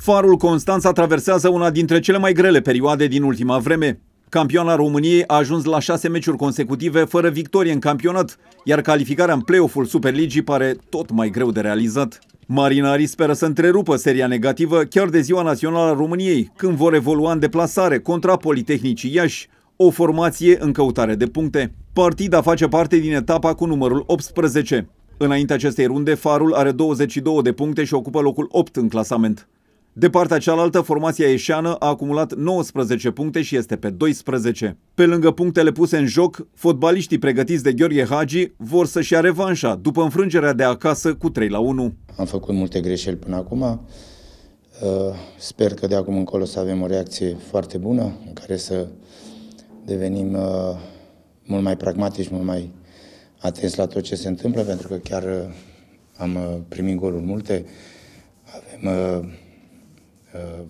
Farul Constanța traversează una dintre cele mai grele perioade din ultima vreme. Campioana României a ajuns la șase meciuri consecutive fără victorie în campionat, iar calificarea în play-off-ul Superligii pare tot mai greu de realizat. Marinarii speră să întrerupă seria negativă chiar de ziua națională a României, când vor evolua în deplasare contra Politehnicii Iași, o formație în căutare de puncte. Partida face parte din etapa cu numărul 18. Înaintea acestei runde, Farul are 22 de puncte și ocupă locul 8 în clasament. De partea cealaltă, formația ieșeană a acumulat 19 puncte și este pe 12. Pe lângă punctele puse în joc, fotbaliștii pregătiți de Gheorghe Hagi vor să-și ia revanșa după înfrângerea de acasă cu 3 la 1. Am făcut multe greșeli până acum. Uh, sper că de acum încolo să avem o reacție foarte bună în care să devenim uh, mult mai pragmatici, mult mai atenți la tot ce se întâmplă, pentru că chiar uh, am primit goluri multe. Avem Uh,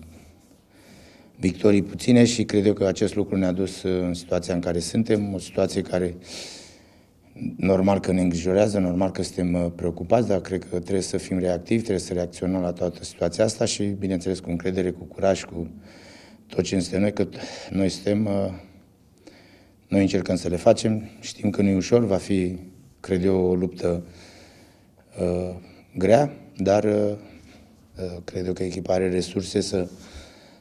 victorii puține și cred eu că acest lucru ne-a dus uh, în situația în care suntem, o situație care normal că ne îngrijorează, normal că suntem uh, preocupați, dar cred că trebuie să fim reactivi, trebuie să reacționăm la toată situația asta și, bineînțeles, cu încredere, cu curaj, cu tot ce înseamnă noi, că noi suntem, noi încercăm să le facem, știm că nu e ușor, va fi, cred eu, o luptă uh, grea, dar uh, Uh, cred eu că echipa are resurse să,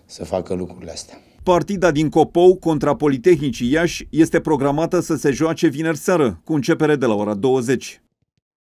să facă lucrurile astea. Partida din Copou contra Politehnicii Iași este programată să se joace vineri seară, cu începere de la ora 20.